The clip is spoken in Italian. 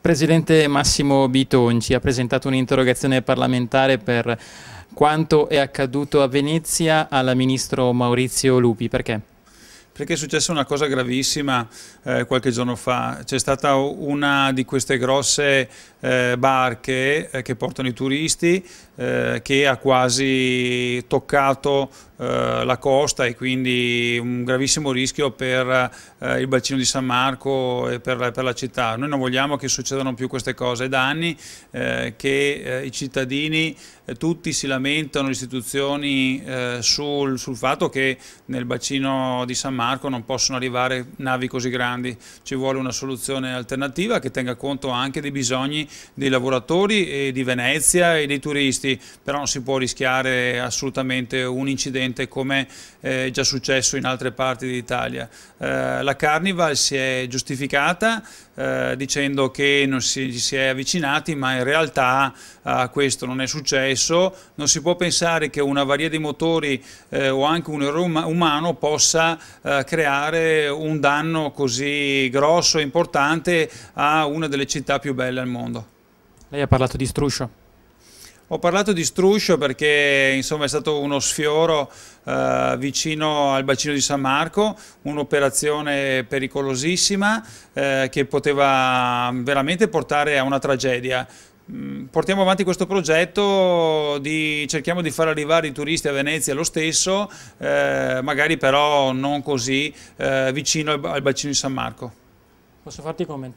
Presidente Massimo Bitonci ha presentato un'interrogazione parlamentare per quanto è accaduto a Venezia alla Ministro Maurizio Lupi. Perché? perché è successa una cosa gravissima eh, qualche giorno fa. C'è stata una di queste grosse eh, barche eh, che portano i turisti eh, che ha quasi toccato eh, la costa e quindi un gravissimo rischio per eh, il bacino di San Marco e per la, per la, città. Noi non vogliamo che succedano più queste cose, è da anni eh, che i cittadini tutti si lamentano, le istituzioni sul, sul fatto che nel bacino di San Marco non possono arrivare navi così grandi, ci vuole una soluzione alternativa che tenga conto anche dei bisogni dei lavoratori e di Venezia e dei turisti, però non si può rischiare assolutamente un incidente velocemente come eh, è già successo in altre parti d'Italia. Eh, la Carnival si è giustificata eh, dicendo che non si, si è avvicinati ma in realtà questo non è successo, non si può pensare che una varia di motori o anche un errore umano possa creare un danno così grosso e importante a una delle città più belle al mondo. Lei ha parlato di Struscio. Ho parlato di Struscio perché insomma, è stato uno sfioro eh, vicino al bacino di San Marco, un'operazione pericolosissima eh, che poteva veramente portare a una tragedia mm, portiamo avanti questo progetto, di, cerchiamo di far arrivare i turisti a Venezia lo stesso, eh, magari però non così eh, vicino al, al bacino di San Marco. Posso farti commentare?